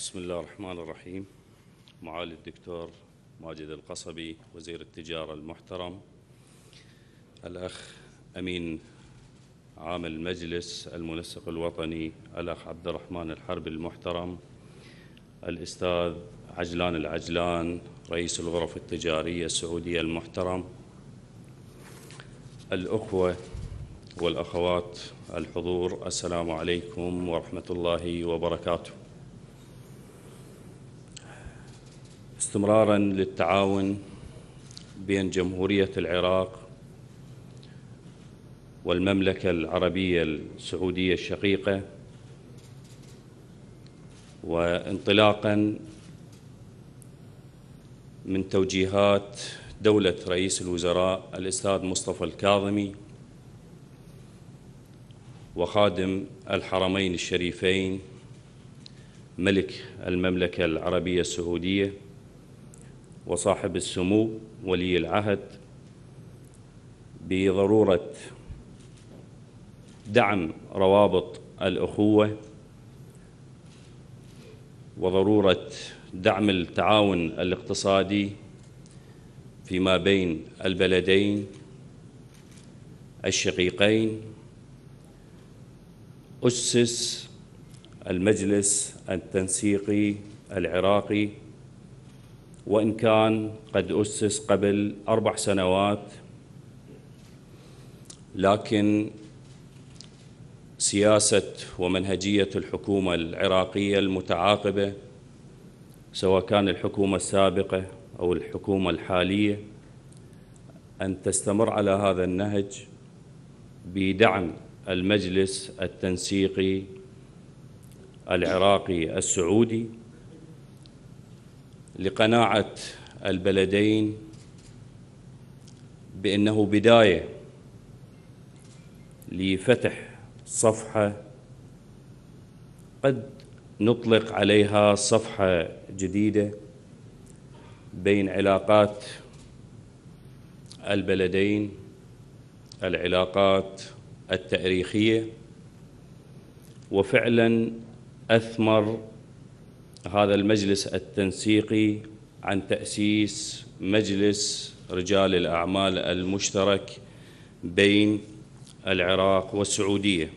بسم الله الرحمن الرحيم معالي الدكتور ماجد القصبي وزير التجارة المحترم الأخ أمين عام المجلس المنسق الوطني الأخ عبد الرحمن الحرب المحترم الأستاذ عجلان العجلان رئيس الغرف التجارية السعودية المحترم الأخوة والأخوات الحضور السلام عليكم ورحمة الله وبركاته استمرارا للتعاون بين جمهورية العراق والمملكة العربية السعودية الشقيقة وانطلاقا من توجيهات دولة رئيس الوزراء الأستاذ مصطفى الكاظمي وخادم الحرمين الشريفين ملك المملكة العربية السعودية وصاحب السمو ولي العهد بضروره دعم روابط الاخوه وضروره دعم التعاون الاقتصادي فيما بين البلدين الشقيقين اسس المجلس التنسيقي العراقي وإن كان قد أسس قبل أربع سنوات لكن سياسة ومنهجية الحكومة العراقية المتعاقبة سواء كان الحكومة السابقة أو الحكومة الحالية أن تستمر على هذا النهج بدعم المجلس التنسيقي العراقي السعودي لقناعة البلدين بأنه بداية لفتح صفحة قد نطلق عليها صفحة جديدة بين علاقات البلدين العلاقات التاريخية وفعلا أثمر هذا المجلس التنسيقي عن تأسيس مجلس رجال الأعمال المشترك بين العراق والسعودية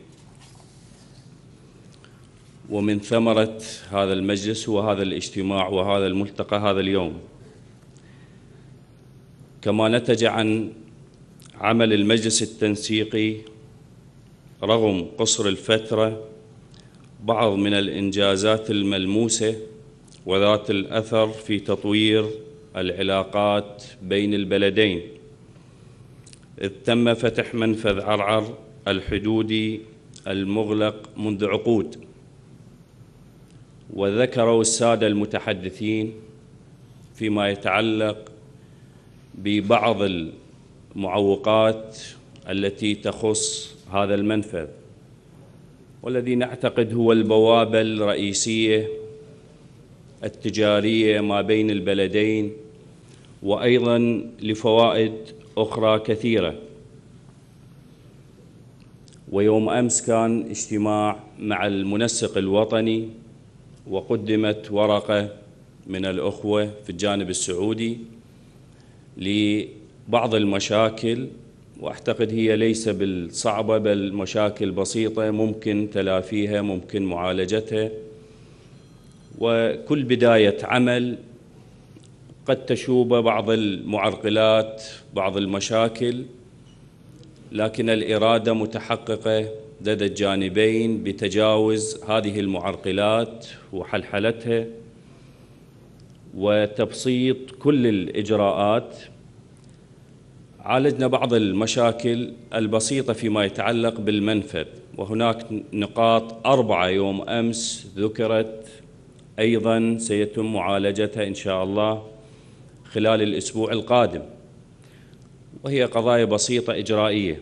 ومن ثمرة هذا المجلس هو هذا الاجتماع وهذا الملتقى هذا اليوم كما نتج عن عمل المجلس التنسيقي رغم قصر الفترة بعض من الإنجازات الملموسة وذات الأثر في تطوير العلاقات بين البلدين إذ تم فتح منفذ عرعر الحدودي المغلق منذ عقود وذكروا السادة المتحدثين فيما يتعلق ببعض المعوقات التي تخص هذا المنفذ والذي نعتقد هو البوابة الرئيسية التجارية ما بين البلدين وأيضا لفوائد أخرى كثيرة ويوم أمس كان اجتماع مع المنسق الوطني وقدمت ورقة من الأخوة في الجانب السعودي لبعض المشاكل وأعتقد هي ليس بالصعبة بل مشاكل بسيطة ممكن تلافيها ممكن معالجتها وكل بداية عمل قد تشوب بعض المعرقلات بعض المشاكل لكن الإرادة متحققة لدى الجانبين بتجاوز هذه المعرقلات وحلحلتها وتبسيط كل الإجراءات عالجنا بعض المشاكل البسيطة فيما يتعلق بالمنفذ وهناك نقاط أربعة يوم أمس ذكرت أيضا سيتم معالجتها إن شاء الله خلال الأسبوع القادم وهي قضايا بسيطة إجرائية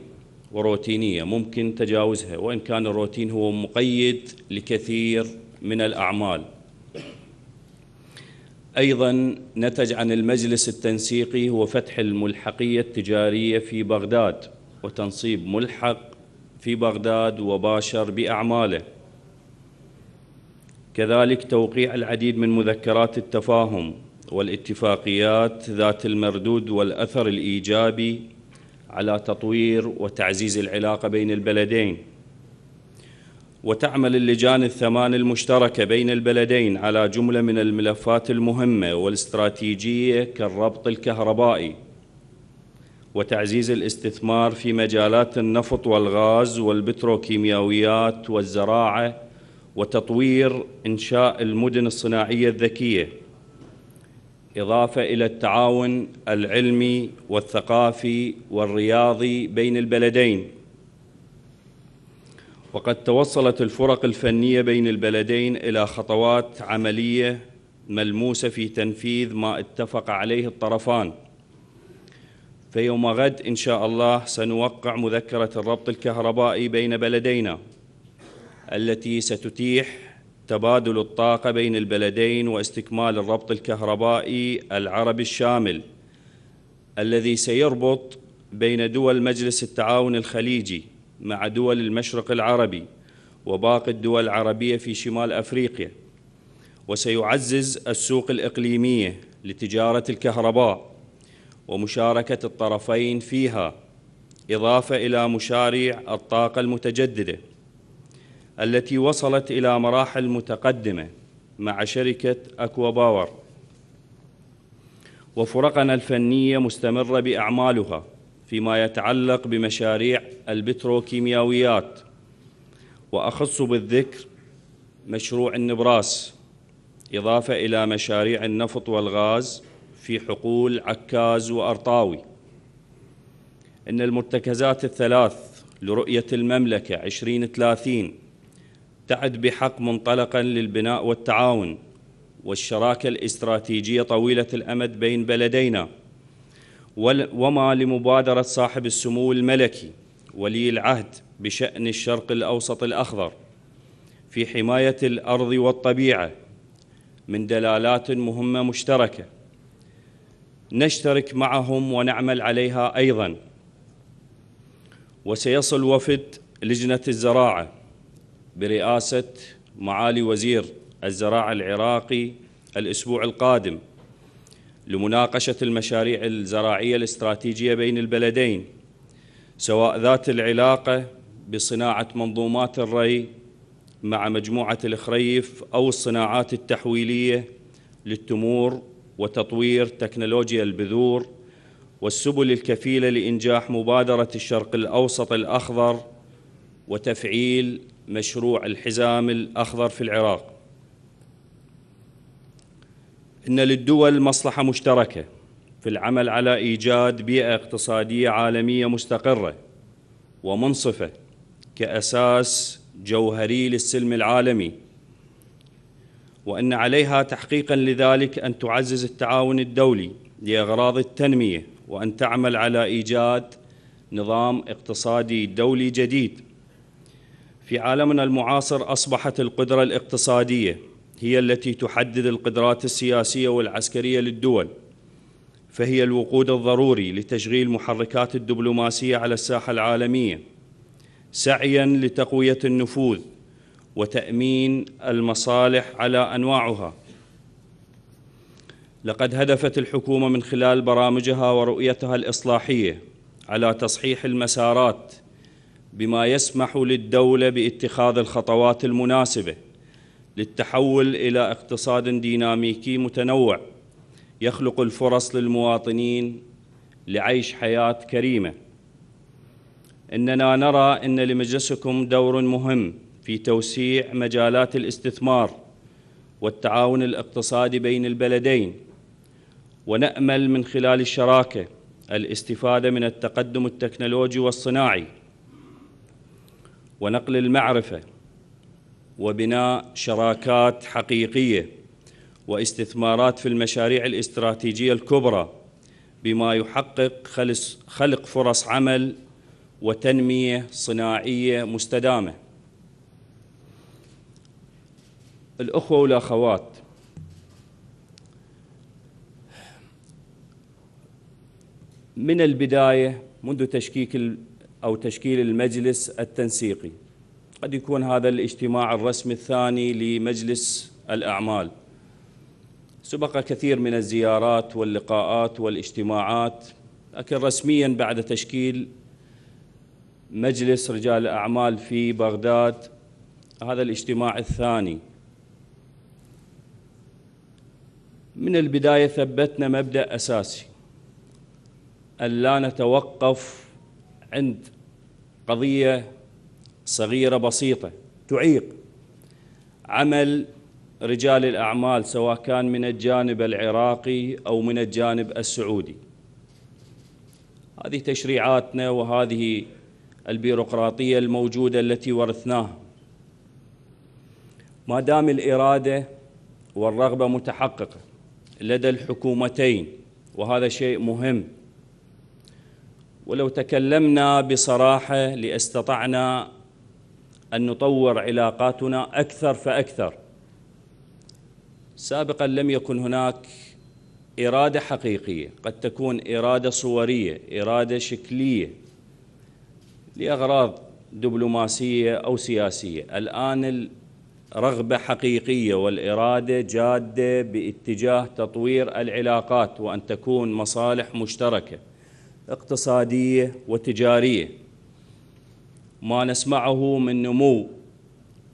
وروتينية ممكن تجاوزها وإن كان الروتين هو مقيد لكثير من الأعمال أيضا نتج عن المجلس التنسيقي هو فتح الملحقية التجارية في بغداد وتنصيب ملحق في بغداد وباشر بأعماله كذلك توقيع العديد من مذكرات التفاهم والاتفاقيات ذات المردود والأثر الإيجابي على تطوير وتعزيز العلاقة بين البلدين وتعمل اللجان الثمان المشتركة بين البلدين على جملة من الملفات المهمة والاستراتيجية كالربط الكهربائي وتعزيز الاستثمار في مجالات النفط والغاز والبتروكيماويات والزراعة وتطوير إنشاء المدن الصناعية الذكية إضافة إلى التعاون العلمي والثقافي والرياضي بين البلدين وقد توصلت الفرق الفنية بين البلدين إلى خطوات عملية ملموسة في تنفيذ ما اتفق عليه الطرفان فيوم غد إن شاء الله سنوقع مذكرة الربط الكهربائي بين بلدينا التي ستتيح تبادل الطاقة بين البلدين واستكمال الربط الكهربائي العربي الشامل الذي سيربط بين دول مجلس التعاون الخليجي مع دول المشرق العربي وباقي الدول العربية في شمال أفريقيا وسيعزز السوق الإقليمية لتجارة الكهرباء ومشاركة الطرفين فيها إضافة إلى مشاريع الطاقة المتجددة التي وصلت إلى مراحل متقدمة مع شركة أكوا باور وفرقنا الفنية مستمرة بأعمالها فيما يتعلق بمشاريع البتروكيماويات وأخص بالذكر مشروع النبراس إضافة إلى مشاريع النفط والغاز في حقول عكاز وأرطاوي إن المرتكزات الثلاث لرؤية المملكة 2030 تعد بحق منطلقا للبناء والتعاون والشراكة الاستراتيجية طويلة الأمد بين بلدينا وما لمبادرة صاحب السمو الملكي ولي العهد بشأن الشرق الأوسط الأخضر في حماية الأرض والطبيعة من دلالات مهمة مشتركة نشترك معهم ونعمل عليها أيضاً وسيصل وفد لجنة الزراعة برئاسة معالي وزير الزراعة العراقي الأسبوع القادم لمناقشة المشاريع الزراعية الاستراتيجية بين البلدين سواء ذات العلاقة بصناعة منظومات الري مع مجموعة الخريف أو الصناعات التحويلية للتمور وتطوير تكنولوجيا البذور والسبل الكفيلة لإنجاح مبادرة الشرق الأوسط الأخضر وتفعيل مشروع الحزام الأخضر في العراق ان للدول مصلحه مشتركه في العمل على ايجاد بيئه اقتصاديه عالميه مستقره ومنصفه كاساس جوهري للسلم العالمي وان عليها تحقيقا لذلك ان تعزز التعاون الدولي لاغراض التنميه وان تعمل على ايجاد نظام اقتصادي دولي جديد في عالمنا المعاصر اصبحت القدره الاقتصاديه هي التي تحدد القدرات السياسية والعسكرية للدول فهي الوقود الضروري لتشغيل محركات الدبلوماسية على الساحة العالمية سعياً لتقوية النفوذ وتأمين المصالح على أنواعها لقد هدفت الحكومة من خلال برامجها ورؤيتها الإصلاحية على تصحيح المسارات بما يسمح للدولة باتخاذ الخطوات المناسبة للتحول إلى اقتصاد ديناميكي متنوع يخلق الفرص للمواطنين لعيش حياة كريمة إننا نرى أن لمجلسكم دور مهم في توسيع مجالات الاستثمار والتعاون الاقتصادي بين البلدين ونأمل من خلال الشراكة الاستفادة من التقدم التكنولوجي والصناعي ونقل المعرفة وبناء شراكات حقيقية واستثمارات في المشاريع الاستراتيجية الكبرى بما يحقق خلق فرص عمل وتنمية صناعية مستدامة الأخوة والأخوات من البداية منذ تشكيك أو تشكيل المجلس التنسيقي قد يكون هذا الاجتماع الرسمي الثاني لمجلس الأعمال سبق كثير من الزيارات واللقاءات والاجتماعات لكن رسميا بعد تشكيل مجلس رجال الأعمال في بغداد هذا الاجتماع الثاني من البداية ثبتنا مبدأ أساسي أن لا نتوقف عند قضية صغيرة بسيطة تعيق عمل رجال الأعمال سواء كان من الجانب العراقي أو من الجانب السعودي هذه تشريعاتنا وهذه البيروقراطية الموجودة التي ورثناها ما دام الإرادة والرغبة متحققة لدى الحكومتين وهذا شيء مهم ولو تكلمنا بصراحة لاستطعنا أن نطور علاقاتنا أكثر فأكثر سابقا لم يكن هناك إرادة حقيقية قد تكون إرادة صورية إرادة شكلية لأغراض دبلوماسية أو سياسية الآن الرغبة حقيقية والإرادة جادة باتجاه تطوير العلاقات وأن تكون مصالح مشتركة اقتصادية وتجارية ما نسمعه من نمو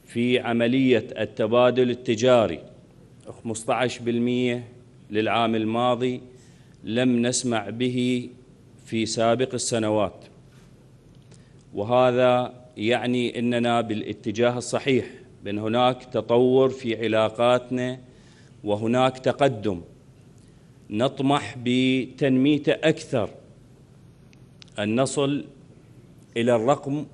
في عملية التبادل التجاري 15% للعام الماضي لم نسمع به في سابق السنوات وهذا يعني أننا بالاتجاه الصحيح بأن هناك تطور في علاقاتنا وهناك تقدم نطمح بتنميته أكثر أن نصل إلى الرقم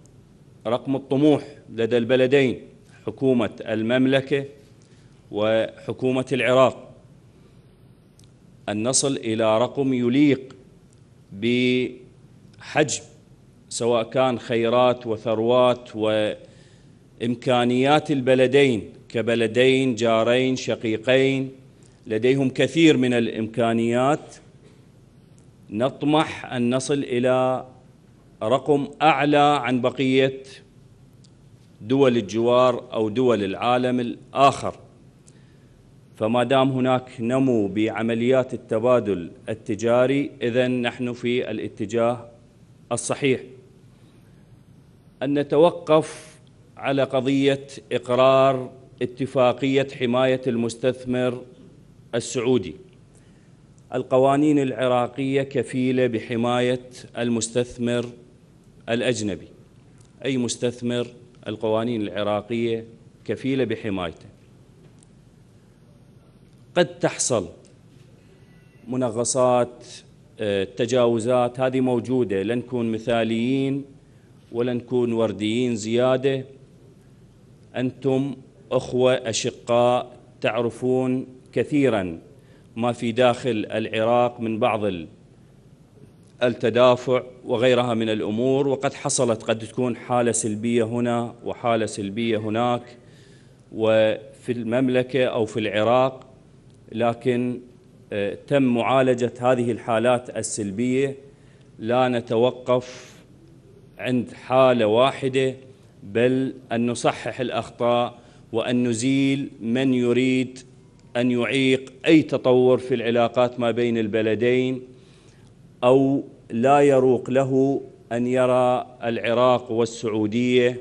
رقم الطموح لدى البلدين حكومة المملكة وحكومة العراق أن نصل إلى رقم يليق بحجم سواء كان خيرات وثروات وإمكانيات البلدين كبلدين جارين شقيقين لديهم كثير من الإمكانيات نطمح أن نصل إلى رقم أعلى عن بقية دول الجوار أو دول العالم الآخر فما دام هناك نمو بعمليات التبادل التجاري إذا نحن في الاتجاه الصحيح أن نتوقف على قضية إقرار اتفاقية حماية المستثمر السعودي القوانين العراقية كفيلة بحماية المستثمر الأجنبي أي مستثمر القوانين العراقية كفيلة بحمايته قد تحصل منغصات آه، تجاوزات هذه موجودة لن نكون مثاليين ولنكون نكون ورديين زيادة أنتم أخوة أشقاء تعرفون كثيرا ما في داخل العراق من بعض التدافع وغيرها من الأمور وقد حصلت قد تكون حالة سلبية هنا وحالة سلبية هناك وفي المملكة أو في العراق لكن آه، تم معالجة هذه الحالات السلبية لا نتوقف عند حالة واحدة بل أن نصحح الأخطاء وأن نزيل من يريد أن يعيق أي تطور في العلاقات ما بين البلدين أو لا يروق له أن يرى العراق والسعودية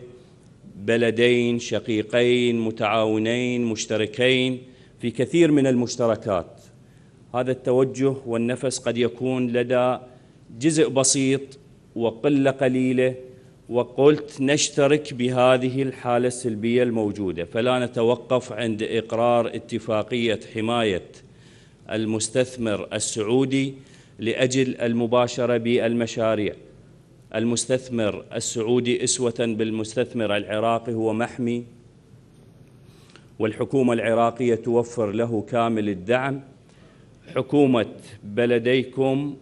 بلدين شقيقين متعاونين مشتركين في كثير من المشتركات هذا التوجه والنفس قد يكون لدى جزء بسيط وقلة قليلة وقلت نشترك بهذه الحالة السلبية الموجودة فلا نتوقف عند إقرار اتفاقية حماية المستثمر السعودي لاجل المباشره بالمشاريع. المستثمر السعودي اسوه بالمستثمر العراقي هو محمي والحكومه العراقيه توفر له كامل الدعم. حكومه بلديكم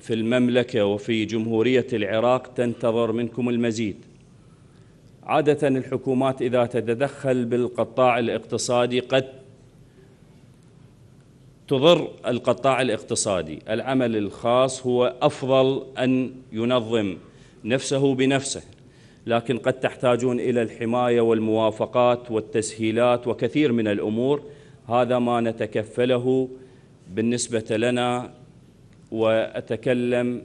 في المملكه وفي جمهوريه العراق تنتظر منكم المزيد. عادة الحكومات إذا تتدخل بالقطاع الاقتصادي قد تضر القطاع الاقتصادي العمل الخاص هو أفضل أن ينظم نفسه بنفسه لكن قد تحتاجون إلى الحماية والموافقات والتسهيلات وكثير من الأمور هذا ما نتكفله بالنسبة لنا وأتكلم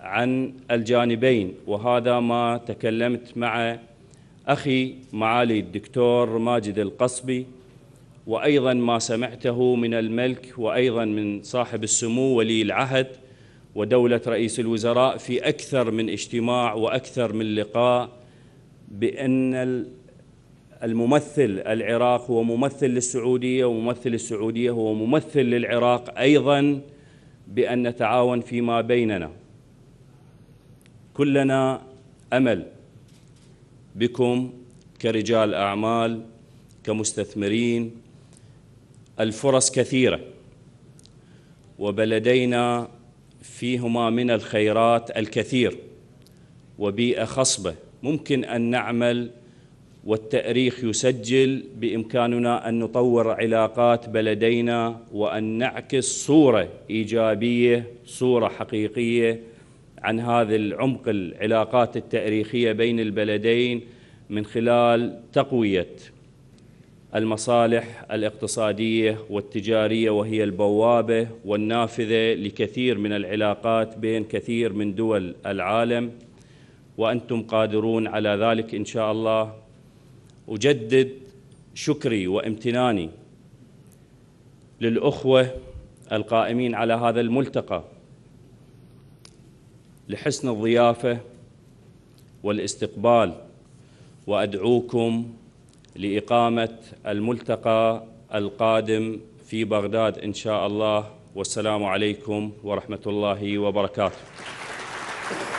عن الجانبين وهذا ما تكلمت مع أخي معالي الدكتور ماجد القصبي وايضا ما سمعته من الملك وايضا من صاحب السمو ولي العهد ودوله رئيس الوزراء في اكثر من اجتماع واكثر من لقاء بان الممثل العراق هو ممثل للسعوديه وممثل السعوديه هو ممثل للعراق ايضا بان نتعاون فيما بيننا كلنا امل بكم كرجال اعمال كمستثمرين الفرص كثيرة وبلدينا فيهما من الخيرات الكثير وبيئة خصبة ممكن أن نعمل والتاريخ يسجل بامكاننا ان نطور علاقات بلدينا وان نعكس صوره ايجابيه صوره حقيقيه عن هذا العمق العلاقات التاريخيه بين البلدين من خلال تقويه المصالح الاقتصاديه والتجاريه وهي البوابه والنافذه لكثير من العلاقات بين كثير من دول العالم وانتم قادرون على ذلك ان شاء الله اجدد شكري وامتناني للاخوه القائمين على هذا الملتقى لحسن الضيافه والاستقبال وادعوكم لإقامة الملتقى القادم في بغداد إن شاء الله والسلام عليكم ورحمة الله وبركاته